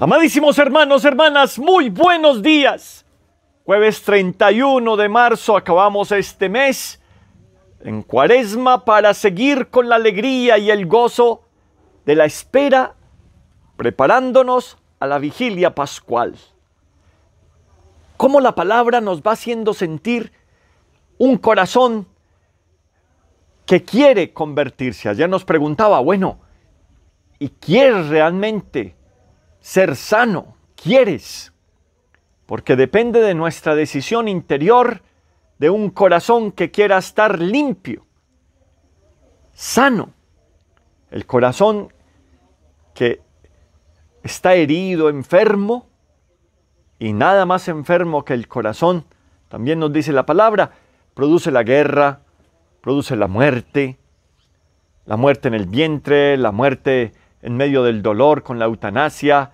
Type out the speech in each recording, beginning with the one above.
Amadísimos hermanos, hermanas, muy buenos días. Jueves 31 de marzo acabamos este mes en cuaresma para seguir con la alegría y el gozo de la espera, preparándonos a la vigilia pascual. Cómo la palabra nos va haciendo sentir un corazón que quiere convertirse. Ayer nos preguntaba, bueno, ¿y quiere realmente ser sano, quieres, porque depende de nuestra decisión interior de un corazón que quiera estar limpio, sano. El corazón que está herido, enfermo, y nada más enfermo que el corazón, también nos dice la palabra, produce la guerra, produce la muerte, la muerte en el vientre, la muerte en medio del dolor con la eutanasia,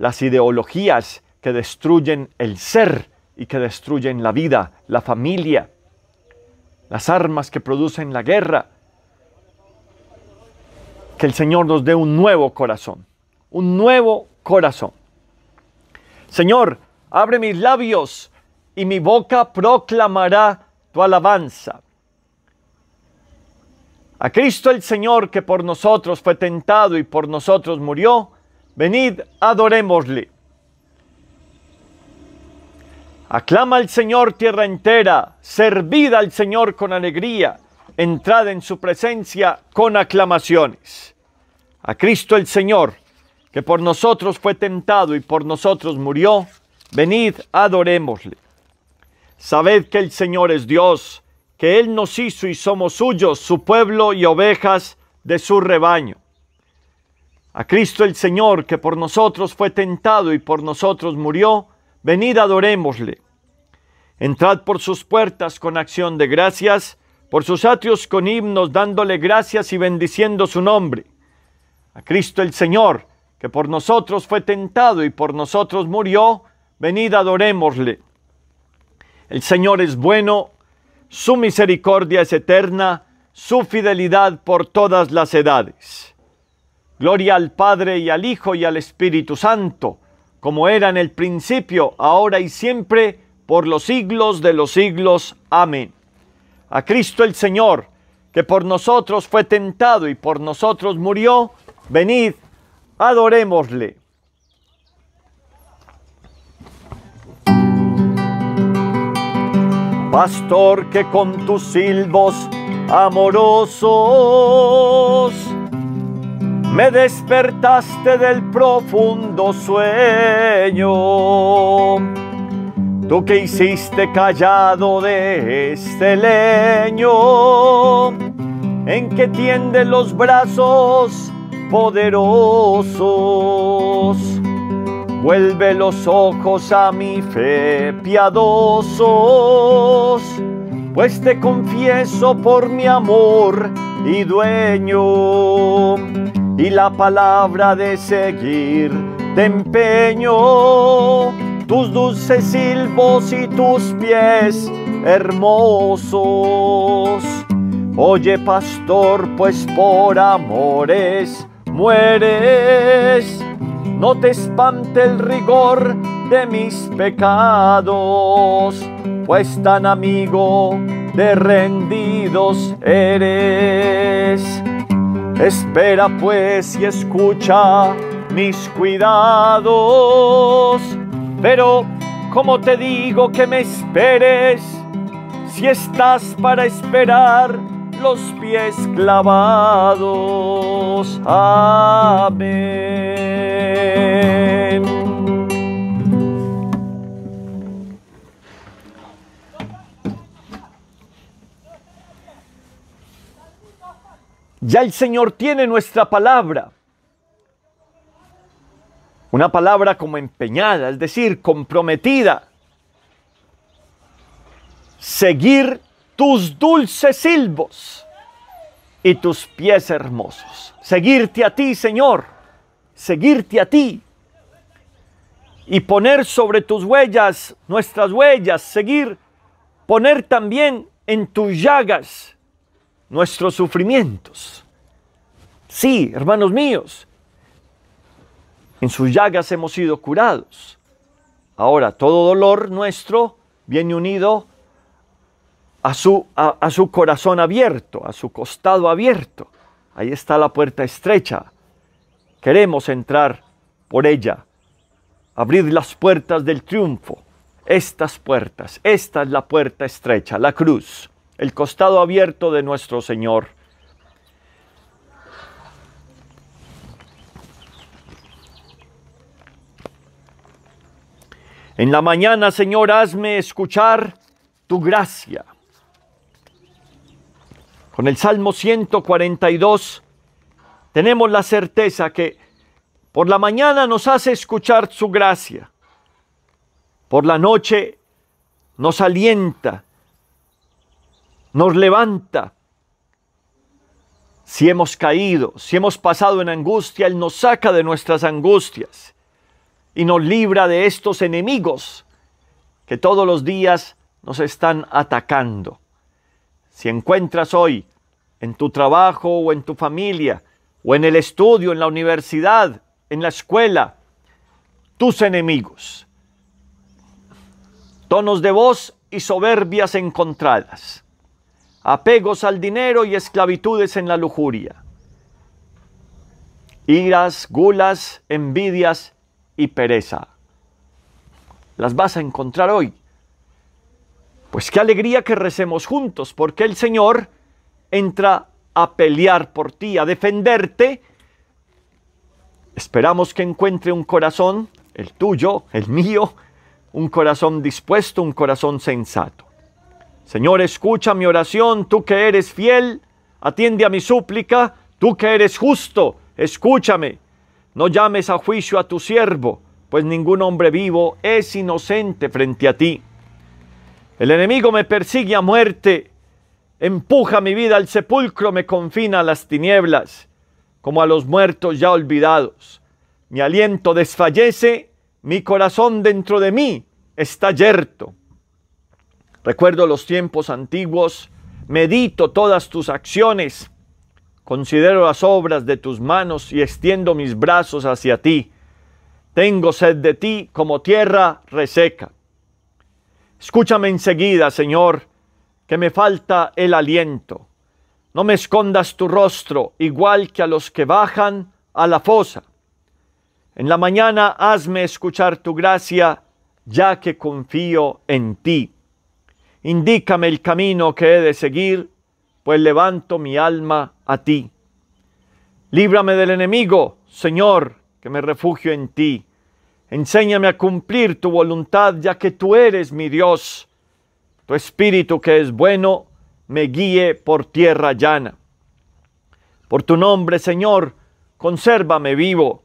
las ideologías que destruyen el ser y que destruyen la vida, la familia, las armas que producen la guerra. Que el Señor nos dé un nuevo corazón, un nuevo corazón. Señor, abre mis labios y mi boca proclamará tu alabanza. A Cristo el Señor que por nosotros fue tentado y por nosotros murió, Venid, adorémosle. Aclama al Señor tierra entera, servid al Señor con alegría, entrad en su presencia con aclamaciones. A Cristo el Señor, que por nosotros fue tentado y por nosotros murió, venid, adorémosle. Sabed que el Señor es Dios, que Él nos hizo y somos suyos, su pueblo y ovejas de su rebaño. A Cristo el Señor, que por nosotros fue tentado y por nosotros murió, venid adorémosle. Entrad por sus puertas con acción de gracias, por sus atrios con himnos dándole gracias y bendiciendo su nombre. A Cristo el Señor, que por nosotros fue tentado y por nosotros murió, venid adorémosle. El Señor es bueno, su misericordia es eterna, su fidelidad por todas las edades. Gloria al Padre y al Hijo y al Espíritu Santo, como era en el principio, ahora y siempre, por los siglos de los siglos. Amén. A Cristo el Señor, que por nosotros fue tentado y por nosotros murió, venid, adorémosle. Pastor que con tus silbos amorosos me despertaste del profundo sueño. Tú que hiciste callado de este leño, en que tiende los brazos poderosos. Vuelve los ojos a mi fe piadosos, pues te confieso por mi amor y dueño y la palabra de seguir te empeño, tus dulces silbos y tus pies hermosos. Oye pastor, pues por amores mueres, no te espante el rigor de mis pecados, pues tan amigo de rendidos eres. Espera pues y escucha mis cuidados. Pero, ¿cómo te digo que me esperes si estás para esperar los pies clavados? Amén. Ya el Señor tiene nuestra palabra. Una palabra como empeñada, es decir, comprometida. Seguir tus dulces silbos y tus pies hermosos. Seguirte a ti, Señor. Seguirte a ti. Y poner sobre tus huellas, nuestras huellas, seguir, poner también en tus llagas nuestros sufrimientos. Sí, hermanos míos, en sus llagas hemos sido curados. Ahora, todo dolor nuestro viene unido a su, a, su corazón abierto, a su costado abierto. Ahí está la puerta estrecha. Queremos entrar por ella, abrir las puertas del triunfo. Estas puertas, esta es la puerta estrecha, la cruz el costado abierto de nuestro Señor. En la mañana, Señor, hazme escuchar tu gracia. Con el Salmo 142 tenemos la certeza que por la mañana nos hace escuchar su gracia. Por la noche nos alienta nos levanta. Si hemos caído, si hemos pasado en angustia, Él nos saca de nuestras angustias y nos libra de estos enemigos que todos los días nos están atacando. Si encuentras hoy en tu trabajo o en tu familia o en el estudio, en la universidad, en la escuela, tus enemigos, tonos de voz y soberbias encontradas apegos al dinero y esclavitudes en la lujuria, iras, gulas, envidias y pereza. Las vas a encontrar hoy. Pues qué alegría que recemos juntos, porque el Señor entra a pelear por ti, a defenderte. Esperamos que encuentre un corazón, el tuyo, el mío, un corazón dispuesto, un corazón sensato. Señor, escucha mi oración, tú que eres fiel, atiende a mi súplica, tú que eres justo, escúchame. No llames a juicio a tu siervo, pues ningún hombre vivo es inocente frente a ti. El enemigo me persigue a muerte, empuja mi vida al sepulcro, me confina a las tinieblas, como a los muertos ya olvidados. Mi aliento desfallece, mi corazón dentro de mí está yerto. Recuerdo los tiempos antiguos, medito todas tus acciones, considero las obras de tus manos y extiendo mis brazos hacia ti. Tengo sed de ti como tierra reseca. Escúchame enseguida, Señor, que me falta el aliento. No me escondas tu rostro, igual que a los que bajan a la fosa. En la mañana hazme escuchar tu gracia, ya que confío en ti. Indícame el camino que he de seguir, pues levanto mi alma a ti. Líbrame del enemigo, Señor, que me refugio en ti. Enséñame a cumplir tu voluntad, ya que tú eres mi Dios. Tu espíritu que es bueno, me guíe por tierra llana. Por tu nombre, Señor, consérvame vivo.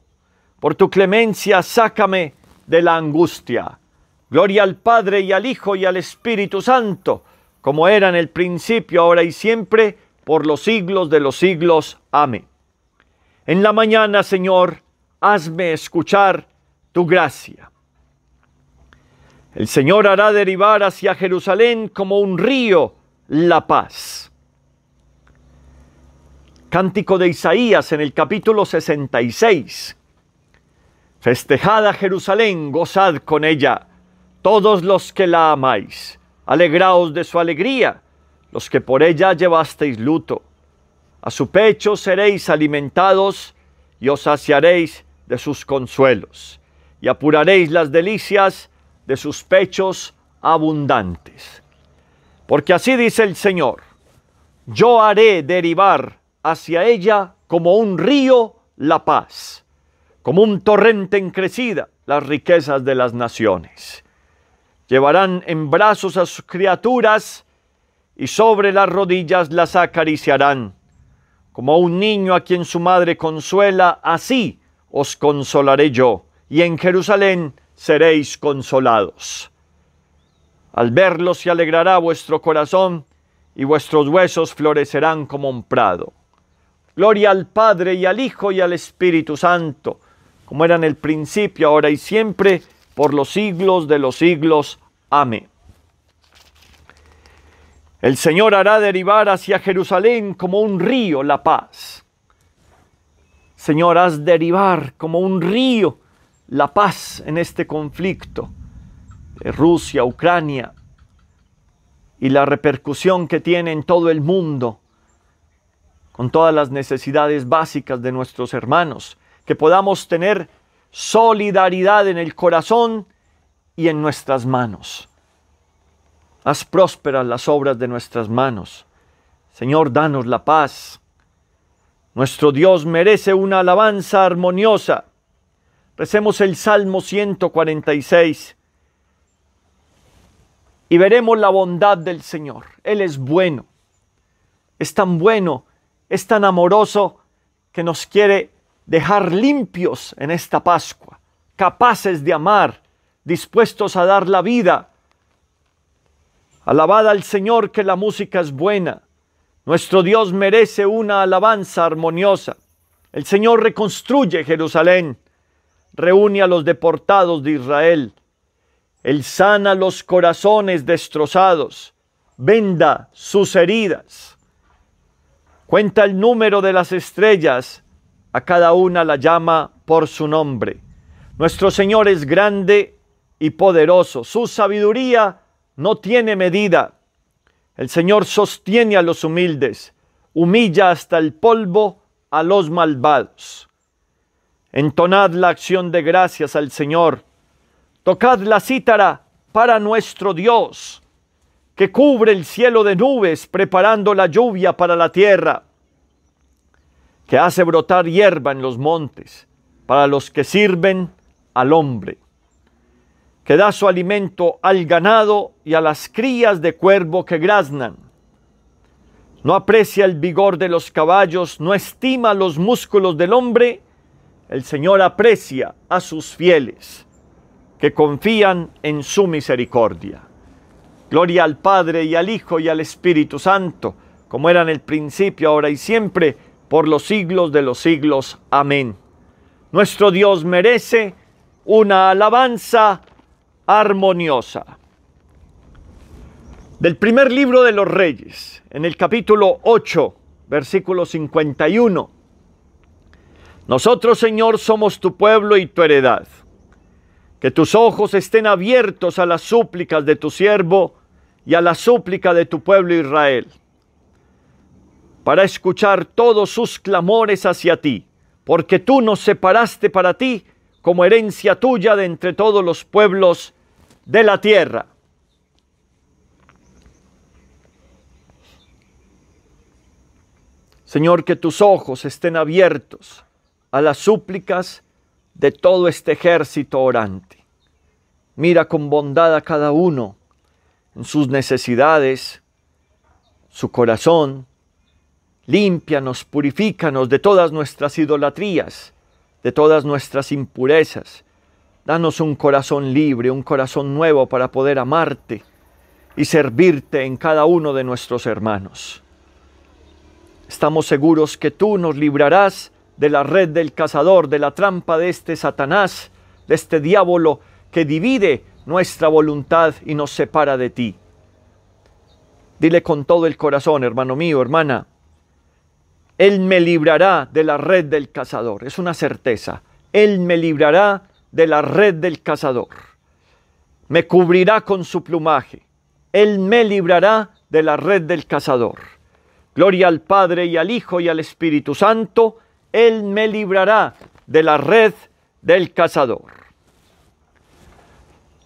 Por tu clemencia, sácame de la angustia. Gloria al Padre y al Hijo y al Espíritu Santo, como era en el principio, ahora y siempre, por los siglos de los siglos. Amén. En la mañana, Señor, hazme escuchar tu gracia. El Señor hará derivar hacia Jerusalén como un río la paz. Cántico de Isaías en el capítulo 66. Festejad a Jerusalén, gozad con ella todos los que la amáis, alegraos de su alegría, los que por ella llevasteis luto. A su pecho seréis alimentados y os saciaréis de sus consuelos, y apuraréis las delicias de sus pechos abundantes. Porque así dice el Señor, yo haré derivar hacia ella como un río la paz, como un torrente crecida las riquezas de las naciones. Llevarán en brazos a sus criaturas y sobre las rodillas las acariciarán. Como un niño a quien su madre consuela, así os consolaré yo, y en Jerusalén seréis consolados. Al verlos se alegrará vuestro corazón, y vuestros huesos florecerán como un prado. Gloria al Padre y al Hijo y al Espíritu Santo, como era en el principio, ahora y siempre, por los siglos de los siglos. Amén. El Señor hará derivar hacia Jerusalén como un río la paz. Señor, haz derivar como un río la paz en este conflicto de Rusia, Ucrania y la repercusión que tiene en todo el mundo con todas las necesidades básicas de nuestros hermanos, que podamos tener solidaridad en el corazón y en nuestras manos. Haz prósperas las obras de nuestras manos. Señor, danos la paz. Nuestro Dios merece una alabanza armoniosa. Recemos el Salmo 146 y veremos la bondad del Señor. Él es bueno. Es tan bueno, es tan amoroso que nos quiere dejar limpios en esta Pascua, capaces de amar, dispuestos a dar la vida. Alabada al Señor que la música es buena. Nuestro Dios merece una alabanza armoniosa. El Señor reconstruye Jerusalén, reúne a los deportados de Israel. Él sana los corazones destrozados, venda sus heridas. Cuenta el número de las estrellas a cada una la llama por su nombre. Nuestro Señor es grande y poderoso, su sabiduría no tiene medida. El Señor sostiene a los humildes, humilla hasta el polvo a los malvados. Entonad la acción de gracias al Señor, tocad la cítara para nuestro Dios, que cubre el cielo de nubes, preparando la lluvia para la tierra que hace brotar hierba en los montes, para los que sirven al hombre, que da su alimento al ganado y a las crías de cuervo que graznan. No aprecia el vigor de los caballos, no estima los músculos del hombre, el Señor aprecia a sus fieles, que confían en su misericordia. Gloria al Padre y al Hijo y al Espíritu Santo, como era en el principio, ahora y siempre, por los siglos de los siglos. Amén. Nuestro Dios merece una alabanza armoniosa. Del primer libro de los Reyes, en el capítulo 8, versículo 51. Nosotros, Señor, somos tu pueblo y tu heredad. Que tus ojos estén abiertos a las súplicas de tu siervo y a la súplica de tu pueblo Israel para escuchar todos sus clamores hacia ti, porque tú nos separaste para ti como herencia tuya de entre todos los pueblos de la tierra. Señor, que tus ojos estén abiertos a las súplicas de todo este ejército orante. Mira con bondad a cada uno en sus necesidades, su corazón, Límpianos, purifícanos de todas nuestras idolatrías, de todas nuestras impurezas. Danos un corazón libre, un corazón nuevo para poder amarte y servirte en cada uno de nuestros hermanos. Estamos seguros que tú nos librarás de la red del cazador, de la trampa de este Satanás, de este diablo que divide nuestra voluntad y nos separa de ti. Dile con todo el corazón, hermano mío, hermana, él me librará de la red del cazador. Es una certeza. Él me librará de la red del cazador. Me cubrirá con su plumaje. Él me librará de la red del cazador. Gloria al Padre y al Hijo y al Espíritu Santo. Él me librará de la red del cazador.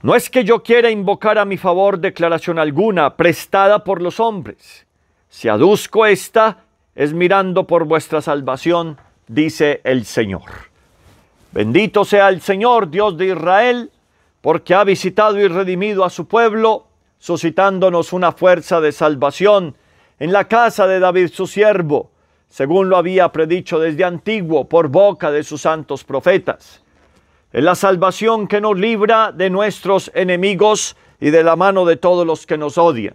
No es que yo quiera invocar a mi favor declaración alguna prestada por los hombres. Si aduzco esta, es mirando por vuestra salvación, dice el Señor. Bendito sea el Señor, Dios de Israel, porque ha visitado y redimido a su pueblo, suscitándonos una fuerza de salvación en la casa de David su siervo, según lo había predicho desde antiguo por boca de sus santos profetas. en la salvación que nos libra de nuestros enemigos y de la mano de todos los que nos odian.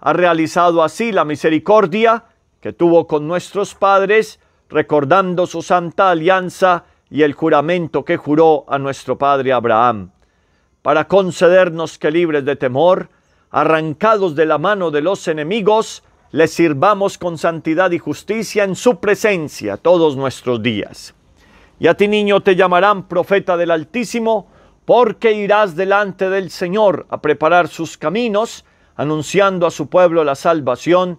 Ha realizado así la misericordia, que tuvo con nuestros padres, recordando su santa alianza y el juramento que juró a nuestro padre Abraham, para concedernos que libres de temor, arrancados de la mano de los enemigos, les sirvamos con santidad y justicia en su presencia todos nuestros días. Y a ti niño te llamarán profeta del Altísimo, porque irás delante del Señor a preparar sus caminos, anunciando a su pueblo la salvación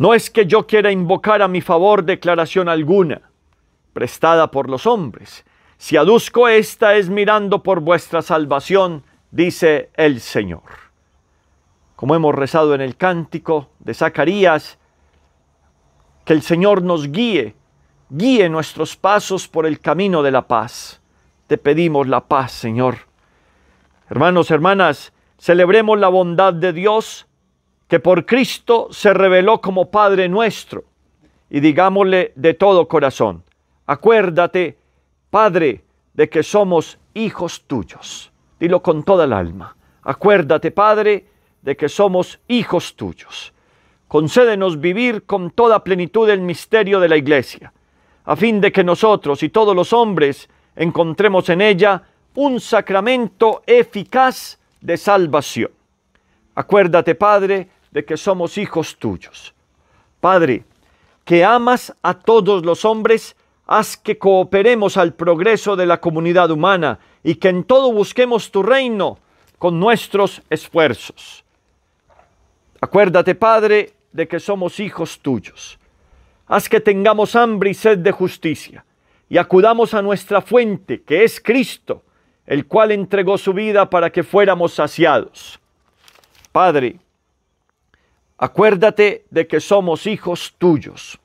No es que yo quiera invocar a mi favor declaración alguna, prestada por los hombres. Si aduzco esta es mirando por vuestra salvación, dice el Señor. Como hemos rezado en el cántico de Zacarías, que el Señor nos guíe, guíe nuestros pasos por el camino de la paz. Te pedimos la paz, Señor. Hermanos, hermanas, celebremos la bondad de Dios que por Cristo se reveló como Padre nuestro. Y digámosle de todo corazón, acuérdate, Padre, de que somos hijos tuyos. Dilo con toda el alma. Acuérdate, Padre, de que somos hijos tuyos. Concédenos vivir con toda plenitud el misterio de la Iglesia, a fin de que nosotros y todos los hombres encontremos en ella un sacramento eficaz de salvación. Acuérdate, Padre, de que somos hijos tuyos. Padre, que amas a todos los hombres, haz que cooperemos al progreso de la comunidad humana y que en todo busquemos tu reino con nuestros esfuerzos. Acuérdate, Padre, de que somos hijos tuyos. Haz que tengamos hambre y sed de justicia y acudamos a nuestra fuente, que es Cristo, el cual entregó su vida para que fuéramos saciados. Padre, Acuérdate de que somos hijos tuyos.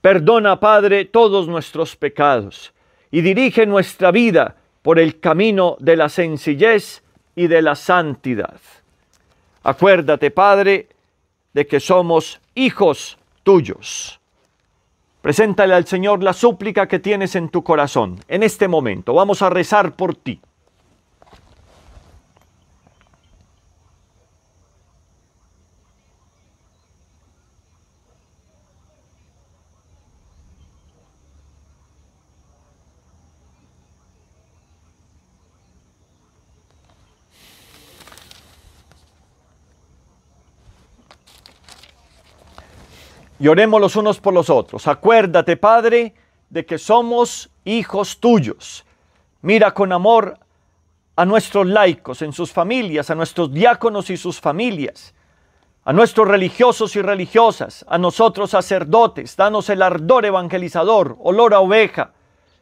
Perdona, Padre, todos nuestros pecados y dirige nuestra vida por el camino de la sencillez y de la santidad. Acuérdate, Padre, de que somos hijos tuyos. Preséntale al Señor la súplica que tienes en tu corazón en este momento. Vamos a rezar por ti. y oremos los unos por los otros. Acuérdate, Padre, de que somos hijos tuyos. Mira con amor a nuestros laicos en sus familias, a nuestros diáconos y sus familias, a nuestros religiosos y religiosas, a nosotros sacerdotes. Danos el ardor evangelizador, olor a oveja,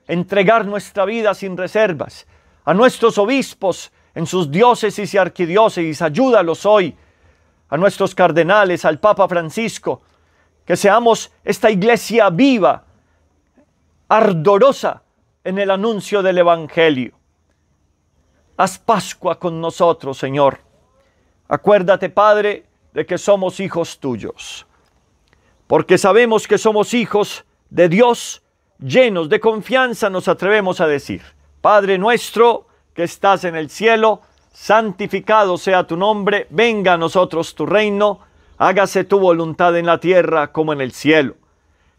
entregar nuestra vida sin reservas, a nuestros obispos en sus diócesis y arquidiócesis, ayúdalos hoy, a nuestros cardenales, al Papa Francisco, que seamos esta iglesia viva, ardorosa en el anuncio del Evangelio. Haz Pascua con nosotros, Señor. Acuérdate, Padre, de que somos hijos tuyos, porque sabemos que somos hijos de Dios, llenos de confianza nos atrevemos a decir, Padre nuestro que estás en el cielo, santificado sea tu nombre, venga a nosotros tu reino, hágase tu voluntad en la tierra como en el cielo.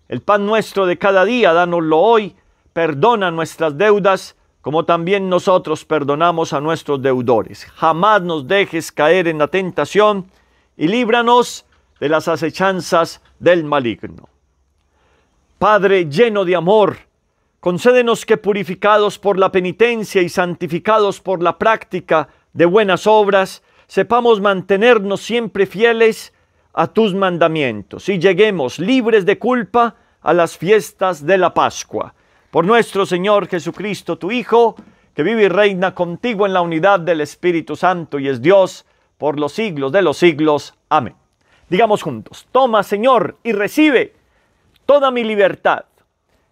El pan nuestro de cada día, dánoslo hoy, perdona nuestras deudas, como también nosotros perdonamos a nuestros deudores. Jamás nos dejes caer en la tentación y líbranos de las acechanzas del maligno. Padre lleno de amor, concédenos que purificados por la penitencia y santificados por la práctica de buenas obras, sepamos mantenernos siempre fieles a tus mandamientos y lleguemos libres de culpa a las fiestas de la Pascua. Por nuestro Señor Jesucristo, tu Hijo, que vive y reina contigo en la unidad del Espíritu Santo y es Dios por los siglos de los siglos. Amén. Digamos juntos, toma Señor y recibe toda mi libertad,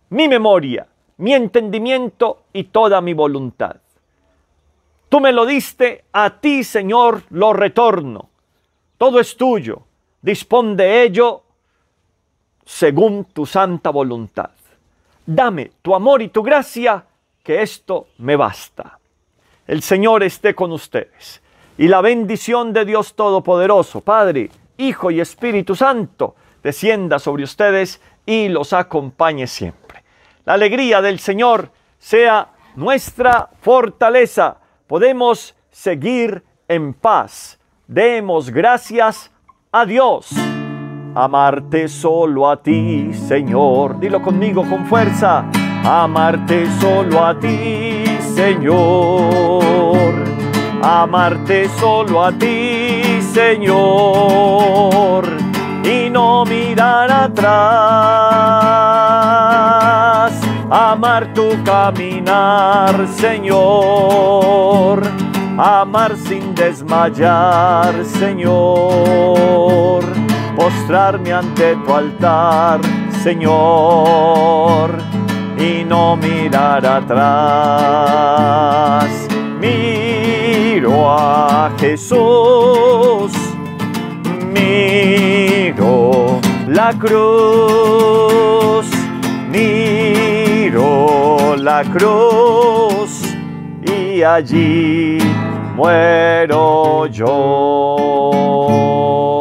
mi memoria, mi entendimiento y toda mi voluntad. Tú me lo diste, a ti Señor lo retorno. Todo es tuyo dispón de ello según tu santa voluntad. Dame tu amor y tu gracia, que esto me basta. El Señor esté con ustedes. Y la bendición de Dios Todopoderoso, Padre, Hijo y Espíritu Santo, descienda sobre ustedes y los acompañe siempre. La alegría del Señor sea nuestra fortaleza. Podemos seguir en paz. Demos gracias Adiós, Amarte solo a ti, Señor. Dilo conmigo con fuerza. Amarte solo a ti, Señor. Amarte solo a ti, Señor. Y no mirar atrás. Amar tu caminar, Señor amar sin desmayar, Señor, postrarme ante tu altar, Señor, y no mirar atrás. Miro a Jesús, miro la cruz, miro la cruz y allí muero yo.